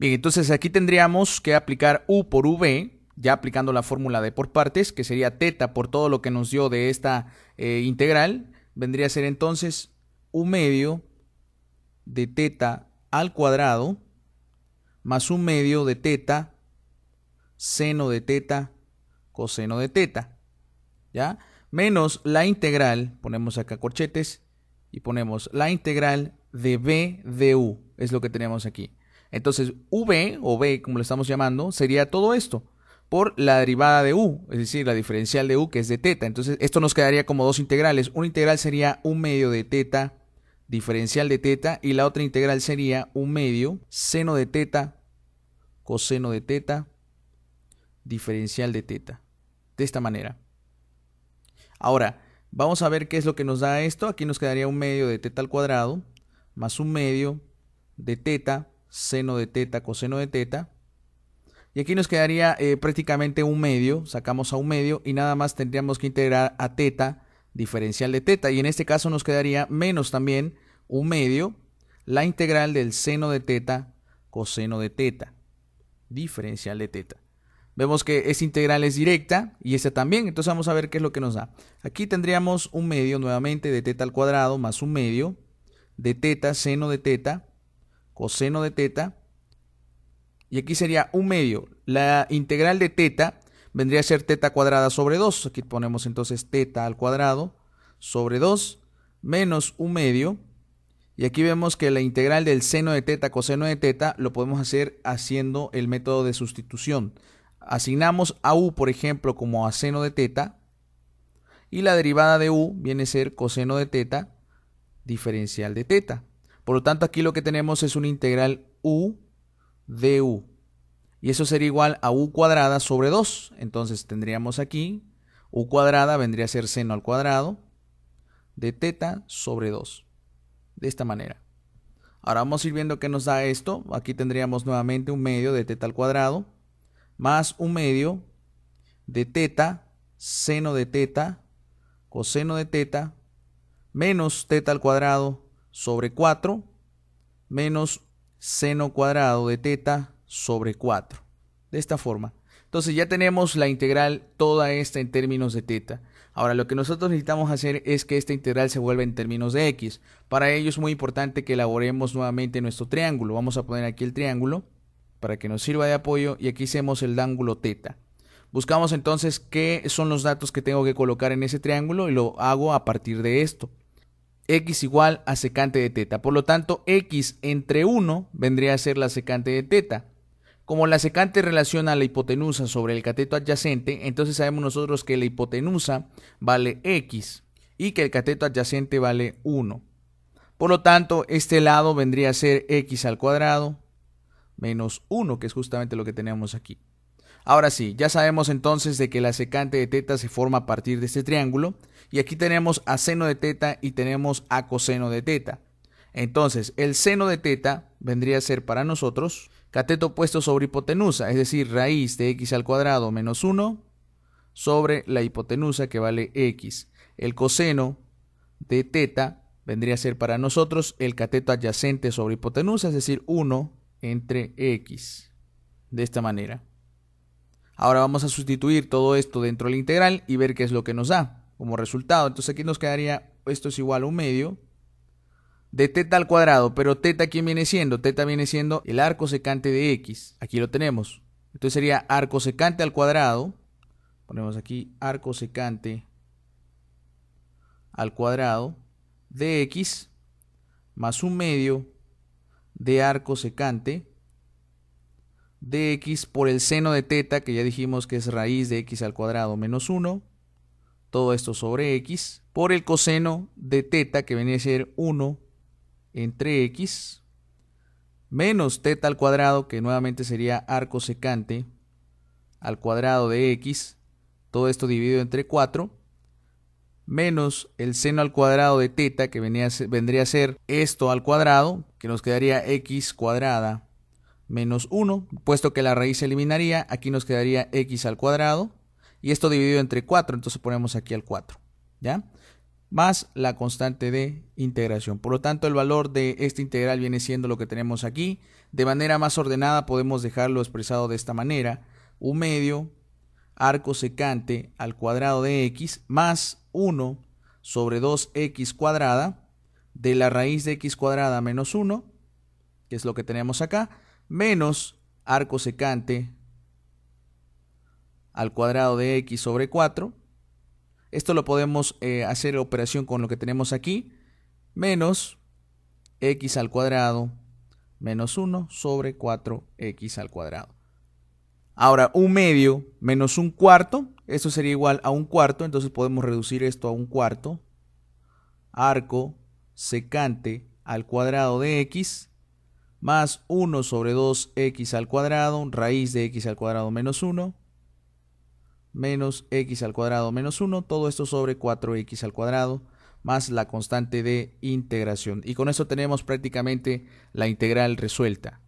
Bien, entonces aquí tendríamos que aplicar U por V, ya aplicando la fórmula de por partes, que sería teta por todo lo que nos dio de esta eh, integral, vendría a ser entonces U medio de teta al cuadrado más un medio de teta seno de teta coseno de teta, ¿ya? Menos la integral, ponemos acá corchetes y ponemos la integral de b de u, es lo que tenemos aquí. Entonces, V o B, como lo estamos llamando, sería todo esto por la derivada de U, es decir, la diferencial de U que es de teta. Entonces, esto nos quedaría como dos integrales. Una integral sería un medio de teta diferencial de teta y la otra integral sería un medio seno de teta coseno de teta diferencial de teta. De esta manera. Ahora, vamos a ver qué es lo que nos da esto. Aquí nos quedaría un medio de teta al cuadrado más un medio de teta seno de teta, coseno de teta. Y aquí nos quedaría eh, prácticamente un medio, sacamos a un medio y nada más tendríamos que integrar a teta, diferencial de teta. Y en este caso nos quedaría menos también un medio, la integral del seno de teta, coseno de teta, diferencial de teta. Vemos que esta integral es directa y esta también, entonces vamos a ver qué es lo que nos da. Aquí tendríamos un medio nuevamente de teta al cuadrado más un medio de teta, seno de teta, coseno de teta. Y aquí sería un medio. La integral de teta vendría a ser teta cuadrada sobre 2. Aquí ponemos entonces teta al cuadrado sobre 2 menos un medio. Y aquí vemos que la integral del seno de teta, coseno de teta, lo podemos hacer haciendo el método de sustitución. Asignamos a u, por ejemplo, como a seno de teta. Y la derivada de u viene a ser coseno de teta diferencial de teta. Por lo tanto, aquí lo que tenemos es una integral u de u. Y eso sería igual a u cuadrada sobre 2. Entonces tendríamos aquí u cuadrada vendría a ser seno al cuadrado de teta sobre 2. De esta manera. Ahora vamos a ir viendo qué nos da esto. Aquí tendríamos nuevamente un medio de teta al cuadrado más un medio de teta, seno de teta, coseno de teta, menos teta al cuadrado sobre 4 menos seno cuadrado de teta sobre 4. De esta forma. Entonces ya tenemos la integral toda esta en términos de teta. Ahora lo que nosotros necesitamos hacer es que esta integral se vuelva en términos de x. Para ello es muy importante que elaboremos nuevamente nuestro triángulo. Vamos a poner aquí el triángulo para que nos sirva de apoyo y aquí hacemos el ángulo teta. Buscamos entonces qué son los datos que tengo que colocar en ese triángulo y lo hago a partir de esto x igual a secante de teta. Por lo tanto, x entre 1 vendría a ser la secante de teta. Como la secante relaciona la hipotenusa sobre el cateto adyacente, entonces sabemos nosotros que la hipotenusa vale x y que el cateto adyacente vale 1. Por lo tanto, este lado vendría a ser x al cuadrado menos 1, que es justamente lo que tenemos aquí. Ahora sí, ya sabemos entonces de que la secante de teta se forma a partir de este triángulo y aquí tenemos a seno de teta y tenemos a coseno de teta. Entonces, el seno de teta vendría a ser para nosotros cateto opuesto sobre hipotenusa, es decir, raíz de x al cuadrado menos 1 sobre la hipotenusa que vale x. El coseno de teta vendría a ser para nosotros el cateto adyacente sobre hipotenusa, es decir, 1 entre x. De esta manera. Ahora vamos a sustituir todo esto dentro de la integral y ver qué es lo que nos da como resultado. Entonces aquí nos quedaría, esto es igual a un medio de teta al cuadrado, pero teta ¿quién viene siendo? Teta viene siendo el arco secante de x. Aquí lo tenemos. Entonces sería arco secante al cuadrado. Ponemos aquí arco secante al cuadrado de x más un medio de arco secante de x por el seno de teta, que ya dijimos que es raíz de x al cuadrado menos 1, todo esto sobre x, por el coseno de teta, que venía a ser 1 entre x, menos teta al cuadrado, que nuevamente sería arco secante al cuadrado de x, todo esto dividido entre 4, menos el seno al cuadrado de teta, que venía, vendría a ser esto al cuadrado, que nos quedaría x cuadrada menos 1, puesto que la raíz se eliminaría, aquí nos quedaría x al cuadrado, y esto dividido entre 4, entonces ponemos aquí al 4, ¿ya? Más la constante de integración. Por lo tanto, el valor de esta integral viene siendo lo que tenemos aquí. De manera más ordenada podemos dejarlo expresado de esta manera. un medio arco secante al cuadrado de x más 1 sobre 2x cuadrada de la raíz de x cuadrada menos 1, que es lo que tenemos acá, menos arco secante al cuadrado de x sobre 4. Esto lo podemos eh, hacer operación con lo que tenemos aquí, menos x al cuadrado menos 1 sobre 4x al cuadrado. Ahora, un medio menos un cuarto, esto sería igual a un cuarto, entonces podemos reducir esto a un cuarto. Arco secante al cuadrado de x más 1 sobre 2x al cuadrado, raíz de x al cuadrado menos 1, menos x al cuadrado menos 1, todo esto sobre 4x al cuadrado, más la constante de integración. Y con eso tenemos prácticamente la integral resuelta.